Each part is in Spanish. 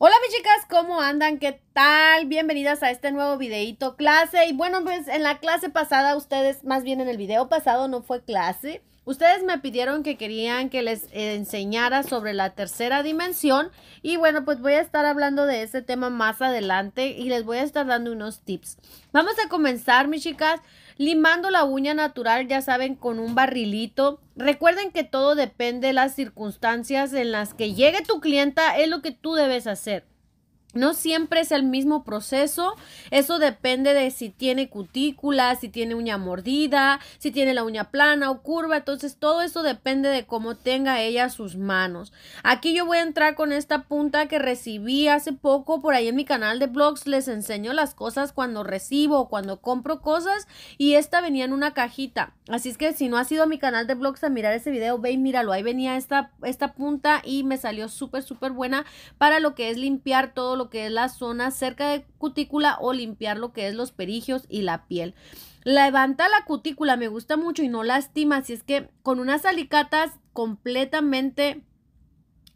Hola mis chicas, ¿cómo andan? ¿Qué tal? Bienvenidas a este nuevo videito clase. Y bueno, pues en la clase pasada, ustedes, más bien en el video pasado no fue clase, ustedes me pidieron que querían que les eh, enseñara sobre la tercera dimensión. Y bueno, pues voy a estar hablando de ese tema más adelante y les voy a estar dando unos tips. Vamos a comenzar mis chicas limando la uña natural, ya saben, con un barrilito. Recuerden que todo depende de las circunstancias en las que llegue tu clienta, es lo que tú debes hacer. No siempre es el mismo proceso. Eso depende de si tiene cutícula, si tiene uña mordida, si tiene la uña plana o curva. Entonces todo eso depende de cómo tenga ella sus manos. Aquí yo voy a entrar con esta punta que recibí hace poco por ahí en mi canal de blogs. Les enseño las cosas cuando recibo, cuando compro cosas. Y esta venía en una cajita. Así es que si no ha sido a mi canal de blogs a mirar ese video, ve y míralo. Ahí venía esta, esta punta y me salió súper, súper buena para lo que es limpiar todo lo que es la zona cerca de cutícula o limpiar lo que es los perigios y la piel. Levanta la cutícula, me gusta mucho y no lastima, si es que con unas alicatas completamente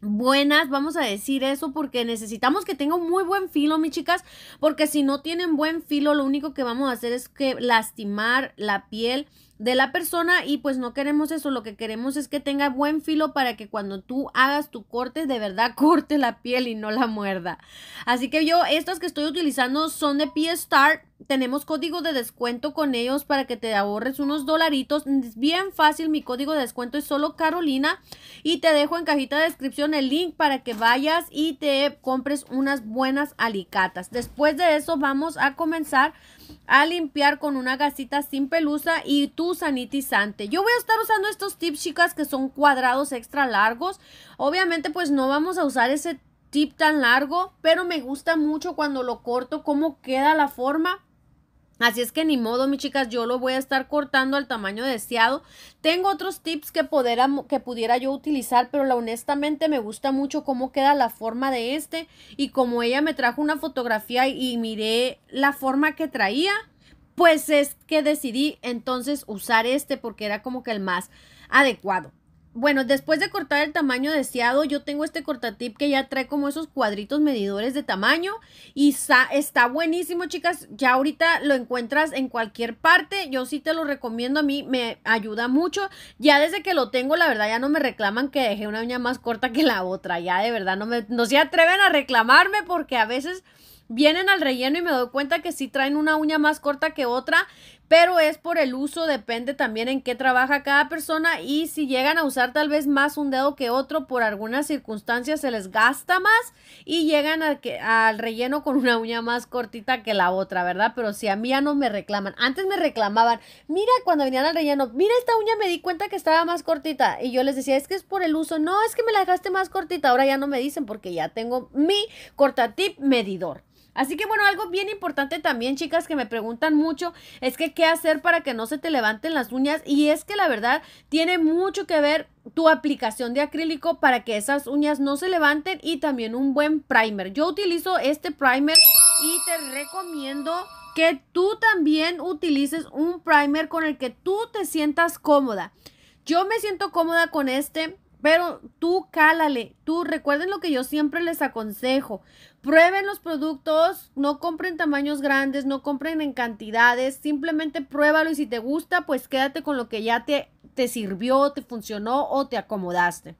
buenas, vamos a decir eso, porque necesitamos que tenga muy buen filo, mis chicas, porque si no tienen buen filo, lo único que vamos a hacer es que lastimar la piel de la persona y pues no queremos eso, lo que queremos es que tenga buen filo para que cuando tú hagas tu corte de verdad corte la piel y no la muerda. Así que yo estas que estoy utilizando son de P e start tenemos código de descuento con ellos para que te ahorres unos dolaritos. Es bien fácil, mi código de descuento es solo Carolina. Y te dejo en cajita de descripción el link para que vayas y te compres unas buenas alicatas. Después de eso vamos a comenzar a limpiar con una gasita sin pelusa y tu sanitizante. Yo voy a estar usando estos tips, chicas, que son cuadrados extra largos. Obviamente, pues no vamos a usar ese tip tan largo, pero me gusta mucho cuando lo corto, cómo queda la forma Así es que ni modo, mis chicas, yo lo voy a estar cortando al tamaño deseado. Tengo otros tips que, que pudiera yo utilizar, pero la, honestamente me gusta mucho cómo queda la forma de este. Y como ella me trajo una fotografía y miré la forma que traía, pues es que decidí entonces usar este porque era como que el más adecuado bueno, después de cortar el tamaño deseado, yo tengo este cortatip que ya trae como esos cuadritos medidores de tamaño y está buenísimo, chicas. Ya ahorita lo encuentras en cualquier parte. Yo sí te lo recomiendo, a mí me ayuda mucho. Ya desde que lo tengo, la verdad ya no me reclaman que dejé una uña más corta que la otra. Ya de verdad no me no se atreven a reclamarme porque a veces vienen al relleno y me doy cuenta que sí traen una uña más corta que otra, pero es por el uso, depende también en qué trabaja cada persona y si llegan a usar tal vez más un dedo que otro, por algunas circunstancias se les gasta más y llegan al relleno con una uña más cortita que la otra, ¿verdad? Pero si a mí ya no me reclaman, antes me reclamaban, mira cuando venían al relleno, mira esta uña me di cuenta que estaba más cortita y yo les decía, es que es por el uso, no, es que me la dejaste más cortita, ahora ya no me dicen porque ya tengo mi cortatip medidor. Así que bueno, algo bien importante también, chicas, que me preguntan mucho, es que qué hacer para que no se te levanten las uñas. Y es que la verdad tiene mucho que ver tu aplicación de acrílico para que esas uñas no se levanten y también un buen primer. Yo utilizo este primer y te recomiendo que tú también utilices un primer con el que tú te sientas cómoda. Yo me siento cómoda con este pero tú cálale, tú recuerden lo que yo siempre les aconsejo. Prueben los productos, no compren tamaños grandes, no compren en cantidades, simplemente pruébalo y si te gusta, pues quédate con lo que ya te, te sirvió, te funcionó o te acomodaste.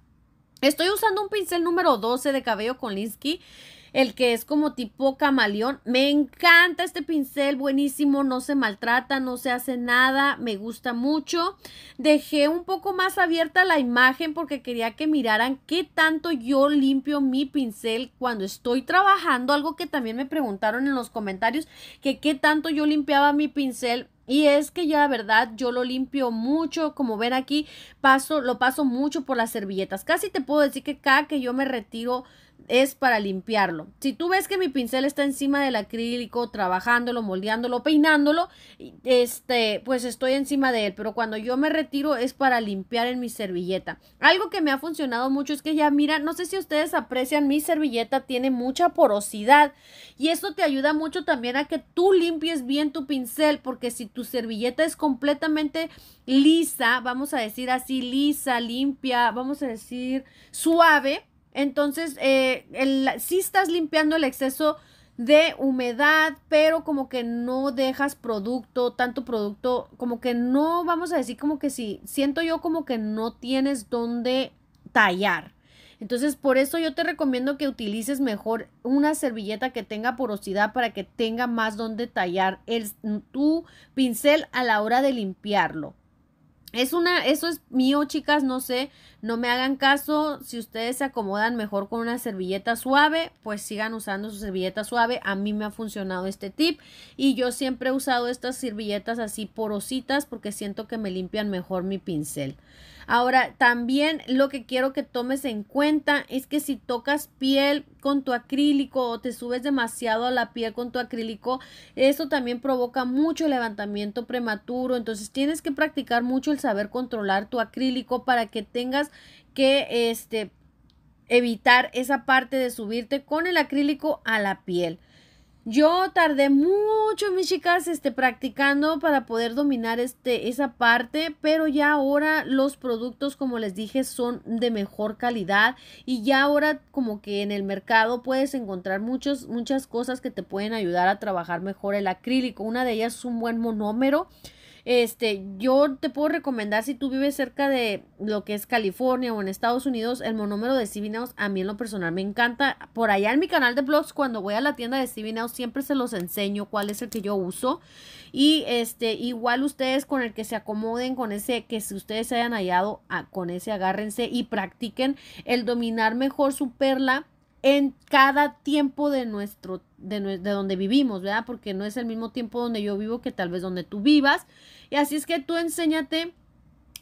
Estoy usando un pincel número 12 de cabello con Linsky el que es como tipo camaleón. Me encanta este pincel, buenísimo, no se maltrata, no se hace nada, me gusta mucho. Dejé un poco más abierta la imagen porque quería que miraran qué tanto yo limpio mi pincel cuando estoy trabajando, algo que también me preguntaron en los comentarios, que qué tanto yo limpiaba mi pincel y es que ya la verdad yo lo limpio mucho, como ven aquí, paso, lo paso mucho por las servilletas. Casi te puedo decir que cada que yo me retiro es para limpiarlo. Si tú ves que mi pincel está encima del acrílico, trabajándolo, moldeándolo, peinándolo, este, pues estoy encima de él. Pero cuando yo me retiro es para limpiar en mi servilleta. Algo que me ha funcionado mucho es que ya, mira, no sé si ustedes aprecian, mi servilleta tiene mucha porosidad. Y esto te ayuda mucho también a que tú limpies bien tu pincel, porque si tu servilleta es completamente lisa, vamos a decir así, lisa, limpia, vamos a decir suave, entonces, eh, sí estás limpiando el exceso de humedad, pero como que no dejas producto, tanto producto, como que no, vamos a decir como que sí, siento yo como que no tienes dónde tallar. Entonces, por eso yo te recomiendo que utilices mejor una servilleta que tenga porosidad para que tenga más donde tallar el, tu pincel a la hora de limpiarlo. Es una, eso es mío, chicas, no sé, no me hagan caso. Si ustedes se acomodan mejor con una servilleta suave, pues sigan usando su servilleta suave. A mí me ha funcionado este tip y yo siempre he usado estas servilletas así porositas porque siento que me limpian mejor mi pincel. Ahora, también lo que quiero que tomes en cuenta es que si tocas piel con tu acrílico o te subes demasiado a la piel con tu acrílico, eso también provoca mucho levantamiento prematuro. Entonces, tienes que practicar mucho el saber controlar tu acrílico para que tengas que este evitar esa parte de subirte con el acrílico a la piel. Yo tardé mucho, mis chicas, este, practicando para poder dominar este, esa parte, pero ya ahora los productos, como les dije, son de mejor calidad y ya ahora como que en el mercado puedes encontrar muchos, muchas cosas que te pueden ayudar a trabajar mejor el acrílico. Una de ellas es un buen monómero este, yo te puedo recomendar si tú vives cerca de lo que es California o en Estados Unidos, el monómero de Stevie a mí en lo personal me encanta. Por allá en mi canal de blogs, cuando voy a la tienda de Stevie siempre se los enseño cuál es el que yo uso. Y este, igual ustedes con el que se acomoden, con ese que si ustedes se hayan hallado, ah, con ese agárrense y practiquen el dominar mejor su perla en cada tiempo de nuestro, de, donde vivimos, ¿verdad? Porque no es el mismo tiempo donde yo vivo que tal vez donde tú vivas. Y así es que tú enséñate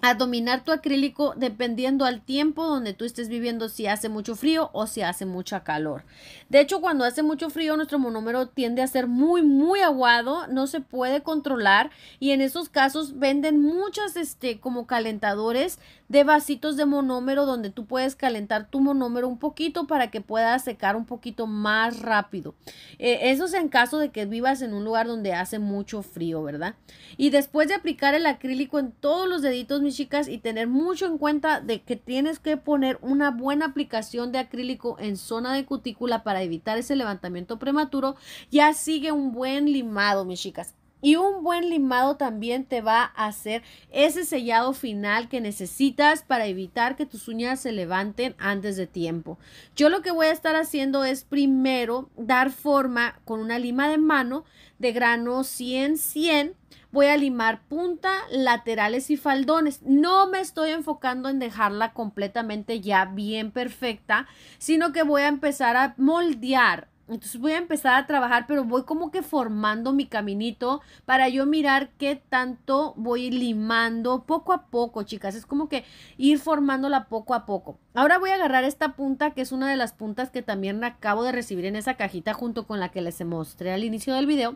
a dominar tu acrílico dependiendo al tiempo donde tú estés viviendo, si hace mucho frío o si hace mucha calor. De hecho, cuando hace mucho frío, nuestro monómero tiende a ser muy, muy aguado, no se puede controlar y en esos casos venden muchas, este, como calentadores de vasitos de monómero donde tú puedes calentar tu monómero un poquito para que pueda secar un poquito más rápido. E, eso es en caso de que vivas en un lugar donde hace mucho frío, ¿verdad? Y después de aplicar el acrílico en todos los deditos, mis chicas, y tener mucho en cuenta de que tienes que poner una buena aplicación de acrílico en zona de cutícula para evitar ese levantamiento prematuro, ya sigue un buen limado, mis chicas. Y un buen limado también te va a hacer ese sellado final que necesitas para evitar que tus uñas se levanten antes de tiempo. Yo lo que voy a estar haciendo es primero dar forma con una lima de mano de grano 100-100 voy a limar punta, laterales y faldones. No me estoy enfocando en dejarla completamente ya bien perfecta, sino que voy a empezar a moldear entonces voy a empezar a trabajar, pero voy como que formando mi caminito para yo mirar qué tanto voy limando poco a poco, chicas. Es como que ir formándola poco a poco. Ahora voy a agarrar esta punta, que es una de las puntas que también acabo de recibir en esa cajita junto con la que les mostré al inicio del video.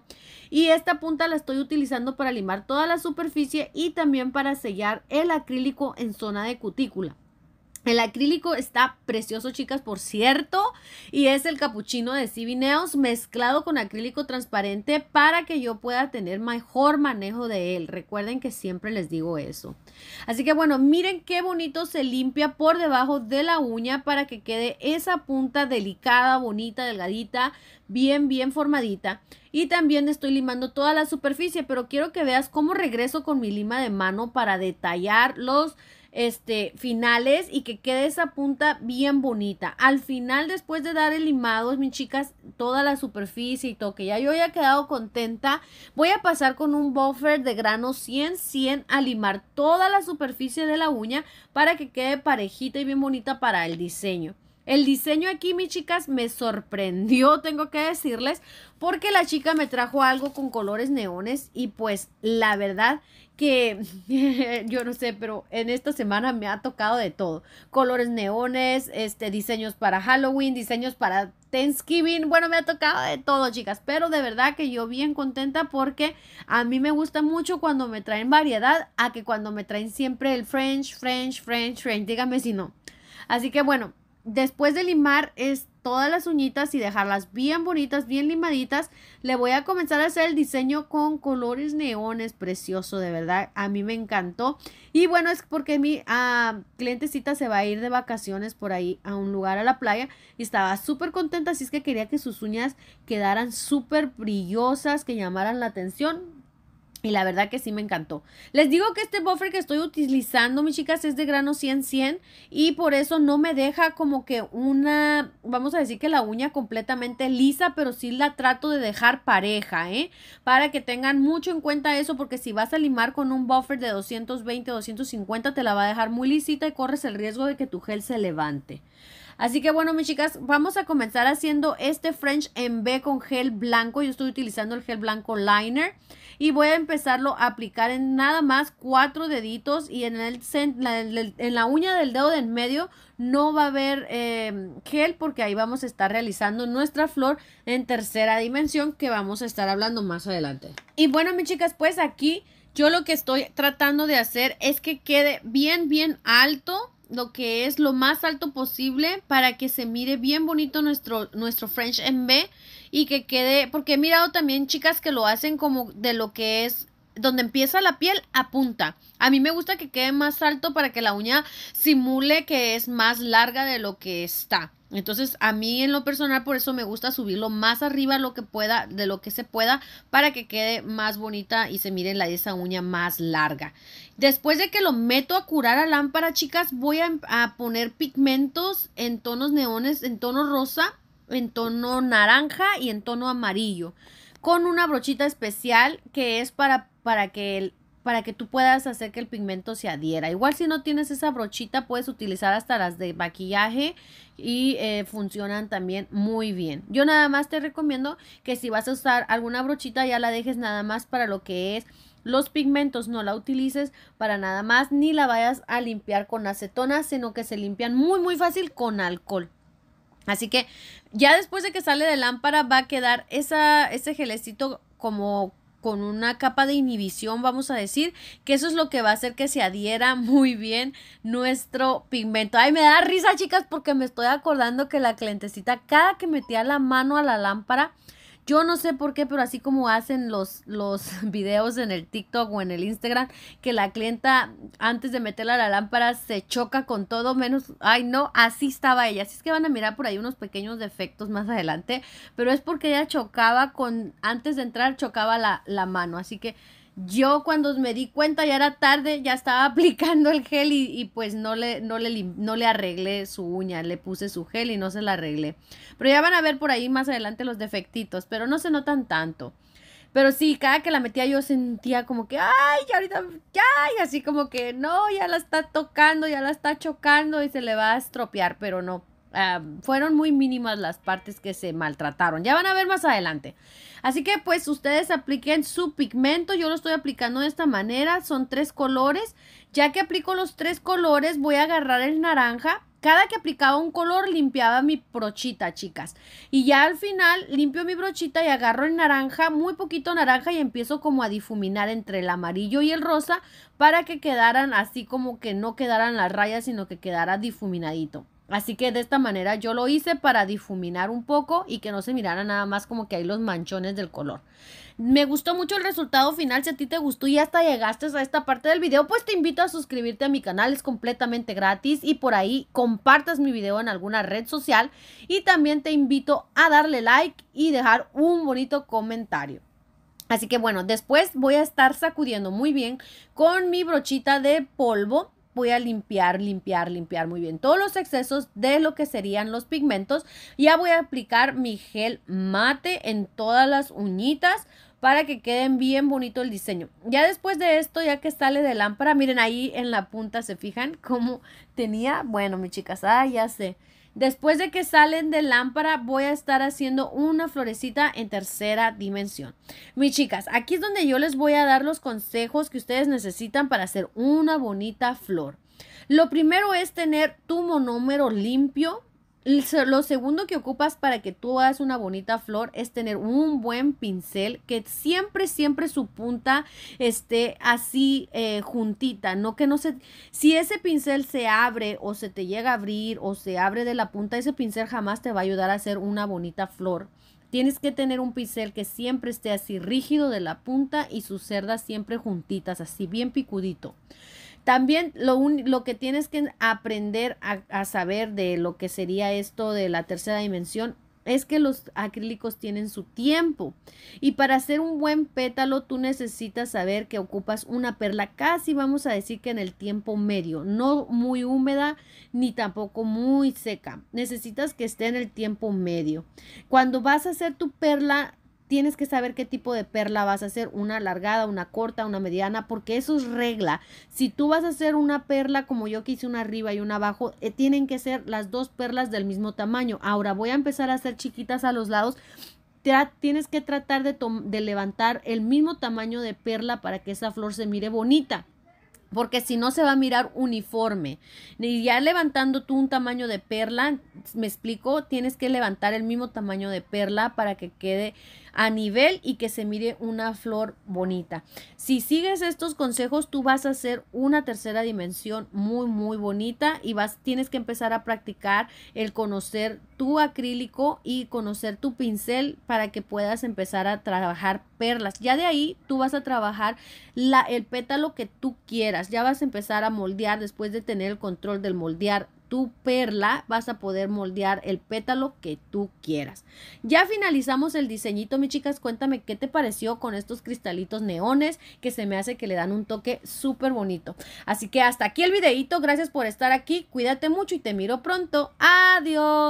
Y esta punta la estoy utilizando para limar toda la superficie y también para sellar el acrílico en zona de cutícula. El acrílico está precioso, chicas, por cierto, y es el capuchino de Sibineos mezclado con acrílico transparente para que yo pueda tener mejor manejo de él. Recuerden que siempre les digo eso. Así que bueno, miren qué bonito se limpia por debajo de la uña para que quede esa punta delicada, bonita, delgadita, bien, bien formadita. Y también estoy limando toda la superficie, pero quiero que veas cómo regreso con mi lima de mano para detallar los este, finales y que quede esa punta bien bonita. Al final, después de dar el limado, mis chicas, toda la superficie y toque, ya yo ya he quedado contenta, voy a pasar con un buffer de grano 100-100 a limar toda la superficie de la uña para que quede parejita y bien bonita para el diseño. El diseño aquí, mis chicas, me sorprendió, tengo que decirles, porque la chica me trajo algo con colores neones y pues la verdad que yo no sé, pero en esta semana me ha tocado de todo. Colores neones, este, diseños para Halloween, diseños para Thanksgiving, bueno, me ha tocado de todo, chicas, pero de verdad que yo bien contenta porque a mí me gusta mucho cuando me traen variedad a que cuando me traen siempre el French, French, French, French, dígame si no. Así que bueno, después de limar es todas las uñitas y dejarlas bien bonitas, bien limaditas, le voy a comenzar a hacer el diseño con colores neones, precioso, de verdad, a mí me encantó. Y bueno, es porque mi ah, clientecita se va a ir de vacaciones por ahí a un lugar a la playa y estaba súper contenta, así es que quería que sus uñas quedaran súper brillosas, que llamaran la atención. Y la verdad que sí me encantó. Les digo que este buffer que estoy utilizando, mis chicas, es de grano 100-100 y por eso no me deja como que una, vamos a decir que la uña completamente lisa, pero sí la trato de dejar pareja, ¿eh? Para que tengan mucho en cuenta eso, porque si vas a limar con un buffer de 220, 250, te la va a dejar muy lisita y corres el riesgo de que tu gel se levante. Así que bueno, mis chicas, vamos a comenzar haciendo este French en B con gel blanco. Yo estoy utilizando el gel blanco liner y voy a empezarlo a aplicar en nada más cuatro deditos y en, el, en la uña del dedo de en medio no va a haber em, gel porque ahí vamos a estar realizando nuestra flor en tercera dimensión que vamos a estar hablando más adelante. Y bueno, mis chicas, pues aquí yo lo que estoy tratando de hacer es que quede bien, bien alto lo que es lo más alto posible para que se mire bien bonito nuestro, nuestro French en B y que quede, porque he mirado también chicas que lo hacen como de lo que es donde empieza la piel a punta. A mí me gusta que quede más alto para que la uña simule que es más larga de lo que está. Entonces, a mí en lo personal, por eso me gusta subirlo más arriba lo que pueda, de lo que se pueda, para que quede más bonita y se mire la, esa uña más larga. Después de que lo meto a curar a lámpara, chicas, voy a, a poner pigmentos en tonos neones, en tono rosa, en tono naranja y en tono amarillo. Con una brochita especial que es para, para que el para que tú puedas hacer que el pigmento se adhiera. Igual si no tienes esa brochita, puedes utilizar hasta las de maquillaje y eh, funcionan también muy bien. Yo nada más te recomiendo que si vas a usar alguna brochita ya la dejes nada más para lo que es los pigmentos no la utilices para nada más ni la vayas a limpiar con acetona, sino que se limpian muy muy fácil con alcohol. Así que ya después de que sale de lámpara va a quedar esa, ese gelecito como con una capa de inhibición, vamos a decir, que eso es lo que va a hacer que se adhiera muy bien nuestro pigmento. Ay, me da risa, chicas, porque me estoy acordando que la clientecita, cada que metía la mano a la lámpara, yo no sé por qué, pero así como hacen los, los videos en el TikTok o en el Instagram, que la clienta antes de meterla a la lámpara se choca con todo, menos, ay no, así estaba ella. Así es que van a mirar por ahí unos pequeños defectos más adelante, pero es porque ella chocaba con, antes de entrar chocaba la, la mano. Así que yo cuando me di cuenta ya era tarde, ya estaba aplicando el gel y, pues no le, no, le, no le arreglé su uña, le puse su gel y no se la arreglé. Pero ya van a ver por ahí más adelante los defectitos, pero no se notan tanto. Pero sí, cada que la metía yo sentía como que, ay, ya ahorita, ya, y así como que, no, ya la está tocando, ya la está chocando y se le va a estropear, pero no. Ah, fueron muy mínimas las partes que se maltrataron. Ya van a ver más adelante. Así que pues ustedes apliquen su pigmento, yo lo estoy aplicando de esta manera, son tres colores. Ya que aplico los tres colores, voy a agarrar el naranja. Cada que aplicaba un color limpiaba mi brochita, chicas. Y ya al final limpio mi brochita y agarro el naranja, muy poquito naranja y empiezo como a difuminar entre el amarillo y el rosa para que quedaran así como que no quedaran las rayas, sino que quedara difuminadito. Así que de esta manera yo lo hice para difuminar un poco y que no se mirara nada más como que hay los manchones del color. Me gustó mucho el resultado final, si a ti te gustó y hasta llegaste a esta parte del video, pues te invito a suscribirte a mi canal, es completamente gratis y por ahí compartas mi video en alguna red social y también te invito a darle like y dejar un bonito comentario. Así que bueno, después voy a estar sacudiendo muy bien con mi brochita de polvo voy a limpiar, limpiar, limpiar muy bien todos los excesos de lo que serían los pigmentos. Ya voy a aplicar mi gel mate en todas las uñitas para que queden bien bonito el diseño. Ya después de esto, ya que sale de lámpara, miren ahí en la punta, ¿se fijan cómo tenía? Bueno, mis chicas, ah, ya sé. Después de que salen de lámpara, voy a estar haciendo una florecita en tercera dimensión. Mis chicas, aquí es donde yo les voy a dar los consejos que ustedes necesitan para hacer una bonita flor. Lo primero es tener tu monómero limpio lo segundo que ocupas para que tú hagas una bonita flor es tener un buen pincel que siempre, siempre su punta esté así eh, juntita, no que no se... Si ese pincel se abre o se te llega a abrir o se abre de la punta, ese pincel jamás te va a ayudar a hacer una bonita flor. Tienes que tener un pincel que siempre esté así rígido de la punta y sus cerdas siempre juntitas, así bien picudito. También lo, lo que tienes que aprender a, a saber de lo que sería esto de la tercera dimensión es que los acrílicos tienen su tiempo. Y para hacer un buen pétalo, tú necesitas saber que ocupas una perla casi, vamos a decir que en el tiempo medio, no muy húmeda ni tampoco muy seca. Necesitas que esté en el tiempo medio. Cuando vas a hacer tu perla, tienes que saber qué tipo de perla vas a hacer, una alargada, una corta, una mediana, porque eso es regla. Si tú vas a hacer una perla como yo que hice una arriba y una abajo, eh, tienen que ser las dos perlas del mismo tamaño. Ahora voy a empezar a hacer chiquitas a los lados. tienes que tratar de, de levantar el mismo tamaño de perla para que esa flor se mire bonita porque si no se va a mirar uniforme. Y ya levantando tú un tamaño de perla, me explico, tienes que levantar el mismo tamaño de perla para que quede a nivel y que se mire una flor bonita. Si sigues estos consejos, tú vas a hacer una tercera dimensión muy, muy bonita y vas, tienes que empezar a practicar el conocer tu acrílico y conocer tu pincel para que puedas empezar a trabajar perlas. Ya de ahí tú vas a trabajar la, el pétalo que tú quieras. Ya vas a empezar a moldear después de tener el control del moldear tu perla vas a poder moldear el pétalo que tú quieras. Ya finalizamos el diseñito, mis chicas. Cuéntame qué te pareció con estos cristalitos neones que se me hace que le dan un toque súper bonito. Así que hasta aquí el videito. Gracias por estar aquí. Cuídate mucho y te miro pronto. Adiós.